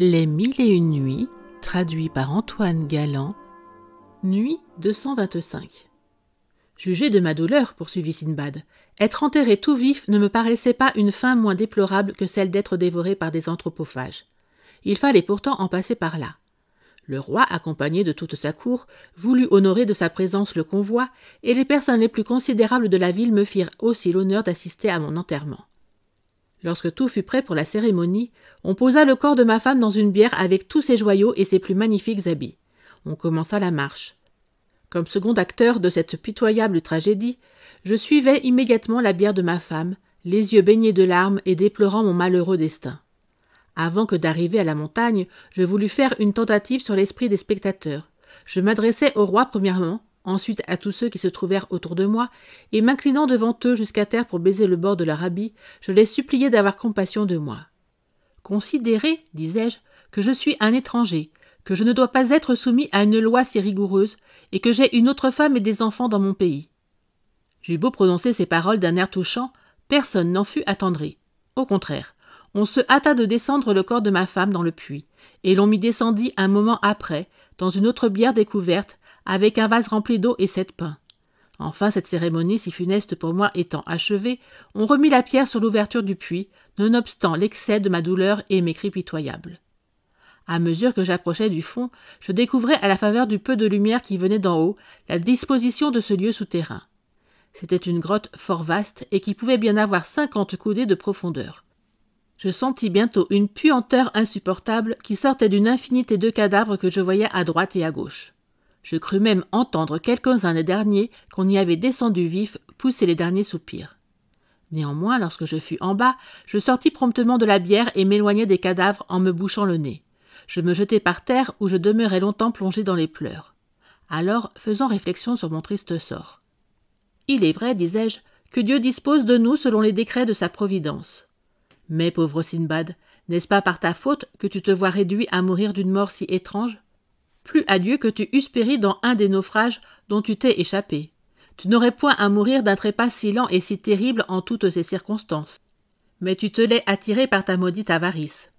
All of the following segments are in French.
Les Mille et une nuits, traduit par Antoine Galland, nuit 225. Jugez de ma douleur, poursuivit Sinbad. Être enterré tout vif ne me paraissait pas une fin moins déplorable que celle d'être dévoré par des anthropophages. Il fallait pourtant en passer par là. Le roi, accompagné de toute sa cour, voulut honorer de sa présence le convoi, et les personnes les plus considérables de la ville me firent aussi l'honneur d'assister à mon enterrement. Lorsque tout fut prêt pour la cérémonie, on posa le corps de ma femme dans une bière avec tous ses joyaux et ses plus magnifiques habits. On commença la marche. Comme second acteur de cette pitoyable tragédie, je suivais immédiatement la bière de ma femme, les yeux baignés de larmes et déplorant mon malheureux destin. Avant que d'arriver à la montagne, je voulus faire une tentative sur l'esprit des spectateurs. Je m'adressai au roi premièrement, ensuite à tous ceux qui se trouvèrent autour de moi, et m'inclinant devant eux jusqu'à terre pour baiser le bord de leur je les suppliai d'avoir compassion de moi. Considérez, disais-je, que je suis un étranger, que je ne dois pas être soumis à une loi si rigoureuse, et que j'ai une autre femme et des enfants dans mon pays. J'eus beau prononcer ces paroles d'un air touchant, personne n'en fut attendri. Au contraire, on se hâta de descendre le corps de ma femme dans le puits, et l'on m'y descendit un moment après, dans une autre bière découverte, avec un vase rempli d'eau et sept pains. Enfin, cette cérémonie, si funeste pour moi, étant achevée, on remit la pierre sur l'ouverture du puits, nonobstant l'excès de ma douleur et mes cris pitoyables. À mesure que j'approchais du fond, je découvrais, à la faveur du peu de lumière qui venait d'en haut, la disposition de ce lieu souterrain. C'était une grotte fort vaste et qui pouvait bien avoir cinquante coudées de profondeur. Je sentis bientôt une puanteur insupportable qui sortait d'une infinité de cadavres que je voyais à droite et à gauche. Je crus même entendre quelques-uns des derniers qu'on y avait descendu vif pousser les derniers soupirs. Néanmoins, lorsque je fus en bas, je sortis promptement de la bière et m'éloignai des cadavres en me bouchant le nez. Je me jetai par terre où je demeurai longtemps plongé dans les pleurs. Alors, faisant réflexion sur mon triste sort. Il est vrai, disais-je, que Dieu dispose de nous selon les décrets de sa providence. Mais, pauvre Sinbad, n'est-ce pas par ta faute que tu te vois réduit à mourir d'une mort si étrange plus à Dieu que tu eusses péri dans un des naufrages dont tu t'es échappé. Tu n'aurais point à mourir d'un trépas si lent et si terrible en toutes ces circonstances. Mais tu te l'es attiré par ta maudite avarice.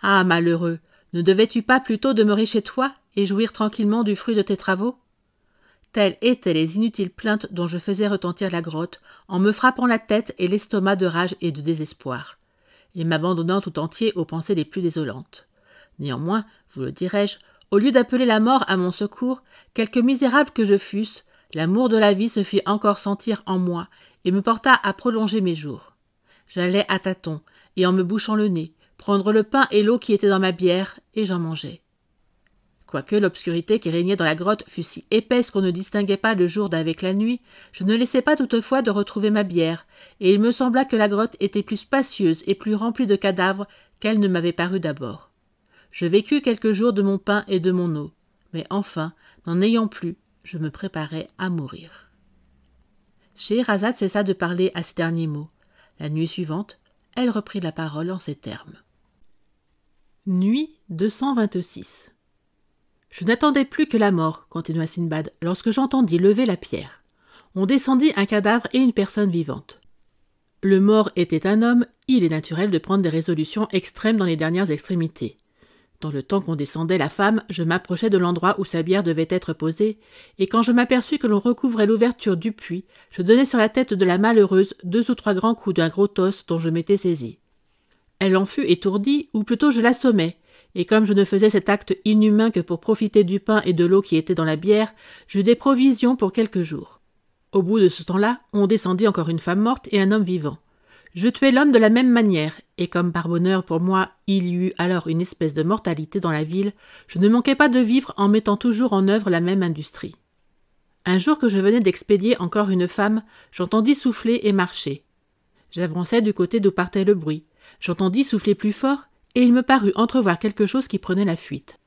Ah, malheureux, ne devais-tu pas plutôt demeurer chez toi et jouir tranquillement du fruit de tes travaux Telles étaient les inutiles plaintes dont je faisais retentir la grotte, en me frappant la tête et l'estomac de rage et de désespoir, et m'abandonnant tout entier aux pensées les plus désolantes. Néanmoins, vous le dirai-je, au lieu d'appeler la mort à mon secours, quelque misérable que je fusse, l'amour de la vie se fit encore sentir en moi et me porta à prolonger mes jours. J'allais à tâtons et en me bouchant le nez, prendre le pain et l'eau qui étaient dans ma bière, et j'en mangeais. Quoique l'obscurité qui régnait dans la grotte fût si épaisse qu'on ne distinguait pas le jour d'avec la nuit, je ne laissais pas toutefois de retrouver ma bière, et il me sembla que la grotte était plus spacieuse et plus remplie de cadavres qu'elle ne m'avait paru d'abord. Je vécus quelques jours de mon pain et de mon eau, mais enfin, n'en ayant plus, je me préparais à mourir. Scheherazade cessa de parler à ces derniers mots. La nuit suivante, elle reprit la parole en ces termes. Nuit 226 Je n'attendais plus que la mort, continua Sinbad, lorsque j'entendis lever la pierre. On descendit un cadavre et une personne vivante. Le mort était un homme, il est naturel de prendre des résolutions extrêmes dans les dernières extrémités. Dans le temps qu'on descendait la femme, je m'approchais de l'endroit où sa bière devait être posée, et quand je m'aperçus que l'on recouvrait l'ouverture du puits, je donnai sur la tête de la malheureuse deux ou trois grands coups d'un gros os dont je m'étais saisi. Elle en fut étourdie, ou plutôt je l'assommai, et comme je ne faisais cet acte inhumain que pour profiter du pain et de l'eau qui étaient dans la bière, j'eus des provisions pour quelques jours. Au bout de ce temps-là, on descendit encore une femme morte et un homme vivant. Je tuais l'homme de la même manière, et comme par bonheur pour moi il y eut alors une espèce de mortalité dans la ville, je ne manquais pas de vivre en mettant toujours en œuvre la même industrie. Un jour que je venais d'expédier encore une femme, j'entendis souffler et marcher. J'avançai du côté d'où partait le bruit. J'entendis souffler plus fort, et il me parut entrevoir quelque chose qui prenait la fuite.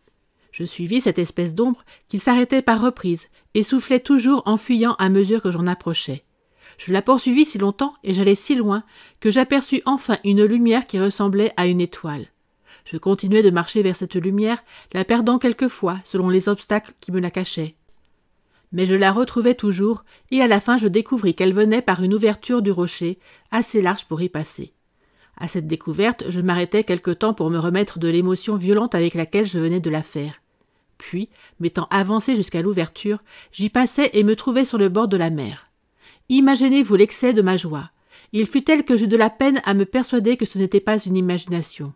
Je suivis cette espèce d'ombre qui s'arrêtait par reprises et soufflait toujours en fuyant à mesure que j'en approchais. Je la poursuivis si longtemps, et j'allais si loin, que j'aperçus enfin une lumière qui ressemblait à une étoile. Je continuai de marcher vers cette lumière, la perdant quelquefois, selon les obstacles qui me la cachaient. Mais je la retrouvai toujours, et à la fin je découvris qu'elle venait par une ouverture du rocher, assez large pour y passer. À cette découverte, je m'arrêtai quelque temps pour me remettre de l'émotion violente avec laquelle je venais de la faire. Puis, m'étant avancé jusqu'à l'ouverture, j'y passai et me trouvai sur le bord de la mer. Imaginez-vous l'excès de ma joie. Il fut tel que j'eus de la peine à me persuader que ce n'était pas une imagination.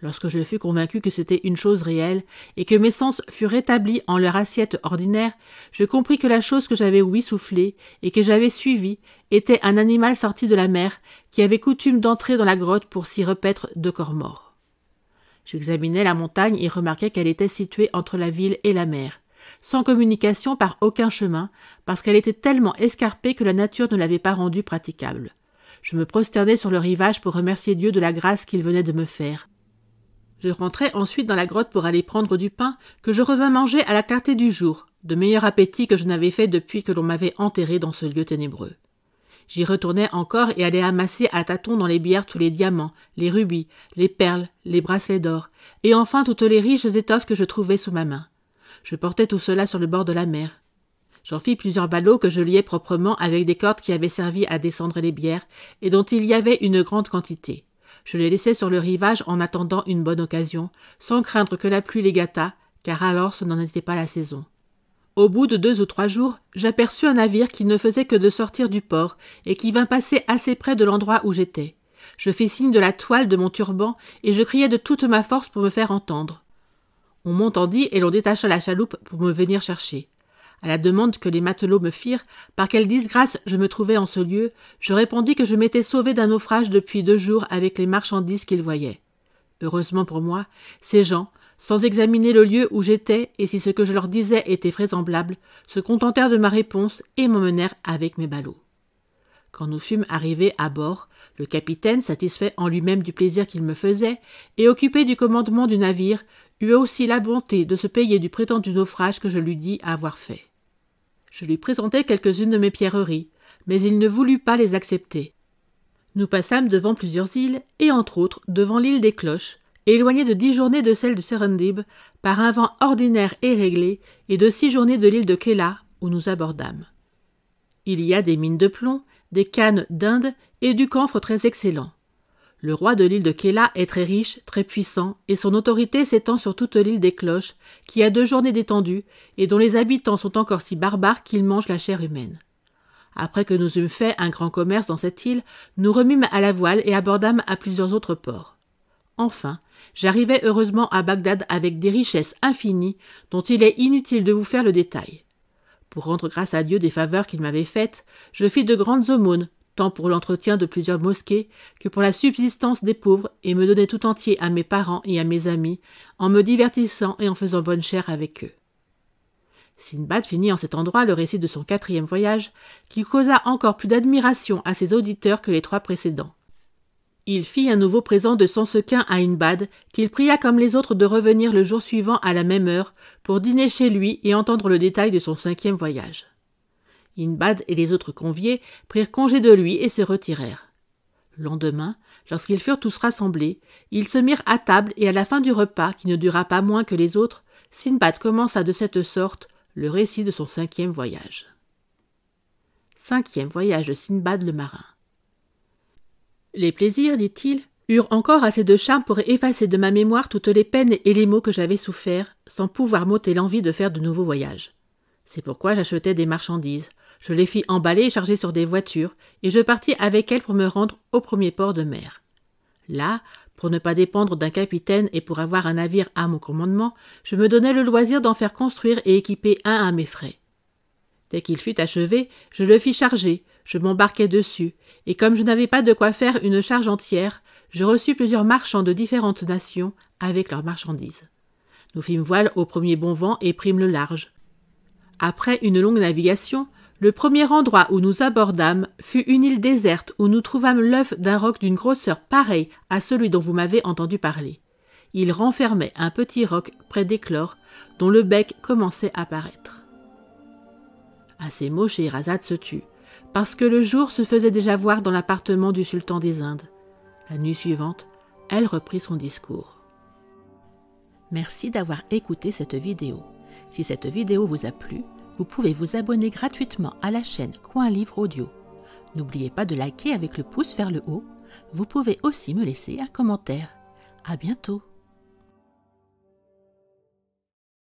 Lorsque je fus convaincu que c'était une chose réelle, et que mes sens furent rétablis en leur assiette ordinaire, je compris que la chose que j'avais ouï souffler, et que j'avais suivie, était un animal sorti de la mer, qui avait coutume d'entrer dans la grotte pour s'y repaître de corps morts. J'examinai la montagne et remarquai qu'elle était située entre la ville et la mer sans communication par aucun chemin, parce qu'elle était tellement escarpée que la nature ne l'avait pas rendue praticable. Je me prosternais sur le rivage pour remercier Dieu de la grâce qu'il venait de me faire. Je rentrai ensuite dans la grotte pour aller prendre du pain, que je revins manger à la clarté du jour, de meilleur appétit que je n'avais fait depuis que l'on m'avait enterré dans ce lieu ténébreux. J'y retournais encore et allais amasser à tâtons dans les bières tous les diamants, les rubis, les perles, les bracelets d'or, et enfin toutes les riches étoffes que je trouvais sous ma main. Je portais tout cela sur le bord de la mer. J'en fis plusieurs ballots que je liais proprement avec des cordes qui avaient servi à descendre les bières et dont il y avait une grande quantité. Je les laissai sur le rivage en attendant une bonne occasion, sans craindre que la pluie les gâtât, car alors ce n'en était pas la saison. Au bout de deux ou trois jours, j'aperçus un navire qui ne faisait que de sortir du port et qui vint passer assez près de l'endroit où j'étais. Je fis signe de la toile de mon turban et je criai de toute ma force pour me faire entendre. On m'entendit et l'on détacha la chaloupe pour me venir chercher. À la demande que les matelots me firent, par quelle disgrâce je me trouvais en ce lieu, je répondis que je m'étais sauvé d'un naufrage depuis deux jours avec les marchandises qu'ils voyaient. Heureusement pour moi, ces gens, sans examiner le lieu où j'étais et si ce que je leur disais était vraisemblable, se contentèrent de ma réponse et m'emmenèrent avec mes ballots. Quand nous fûmes arrivés à bord, le capitaine, satisfait en lui-même du plaisir qu'il me faisait, et occupé du commandement du navire, eut aussi la bonté de se payer du prétendu naufrage que je lui dis avoir fait. Je lui présentai quelques-unes de mes pierreries, mais il ne voulut pas les accepter. Nous passâmes devant plusieurs îles, et entre autres devant l'île des Cloches, éloignée de dix journées de celle de Serendib, par un vent ordinaire et réglé, et de six journées de l'île de Kela, où nous abordâmes. Il y a des mines de plomb, des cannes d'Inde et du camphre très excellent. Le roi de l'île de Kéla est très riche, très puissant, et son autorité s'étend sur toute l'île des cloches, qui a deux journées d'étendue, et dont les habitants sont encore si barbares qu'ils mangent la chair humaine. Après que nous eûmes fait un grand commerce dans cette île, nous remîmes à la voile et abordâmes à plusieurs autres ports. Enfin, j'arrivai heureusement à Bagdad avec des richesses infinies dont il est inutile de vous faire le détail. Pour rendre grâce à Dieu des faveurs qu'il m'avait faites, je fis de grandes aumônes, tant pour l'entretien de plusieurs mosquées que pour la subsistance des pauvres, et me donnait tout entier à mes parents et à mes amis, en me divertissant et en faisant bonne chère avec eux. Sinbad finit en cet endroit le récit de son quatrième voyage, qui causa encore plus d'admiration à ses auditeurs que les trois précédents. Il fit un nouveau présent de son sequin à Inbad, qu'il pria comme les autres de revenir le jour suivant à la même heure, pour dîner chez lui et entendre le détail de son cinquième voyage. Sinbad et les autres conviés prirent congé de lui et se retirèrent. Le lendemain, lorsqu'ils furent tous rassemblés, ils se mirent à table et à la fin du repas, qui ne dura pas moins que les autres, Sinbad commença de cette sorte le récit de son cinquième voyage. Cinquième voyage de Sinbad le marin. Les plaisirs, dit-il, eurent encore assez de charme pour effacer de ma mémoire toutes les peines et les maux que j'avais soufferts, sans pouvoir m'ôter l'envie de faire de nouveaux voyages. C'est pourquoi j'achetais des marchandises, je les fis emballer et charger sur des voitures, et je partis avec elles pour me rendre au premier port de mer. Là, pour ne pas dépendre d'un capitaine et pour avoir un navire à mon commandement, je me donnais le loisir d'en faire construire et équiper un à mes frais. Dès qu'il fut achevé, je le fis charger, je m'embarquai dessus, et comme je n'avais pas de quoi faire une charge entière, je reçus plusieurs marchands de différentes nations avec leurs marchandises. Nous fîmes voile au premier bon vent et prîmes le large. Après une longue navigation, le premier endroit où nous abordâmes fut une île déserte où nous trouvâmes l'œuf d'un roc d'une grosseur pareille à celui dont vous m'avez entendu parler. Il renfermait un petit roc près d'éclore, dont le bec commençait à paraître. À ces mots, Scheherazade se tut, parce que le jour se faisait déjà voir dans l'appartement du sultan des Indes. La nuit suivante, elle reprit son discours. Merci d'avoir écouté cette vidéo. Si cette vidéo vous a plu, vous pouvez vous abonner gratuitement à la chaîne Coin Livre Audio. N'oubliez pas de liker avec le pouce vers le haut. Vous pouvez aussi me laisser un commentaire. À bientôt!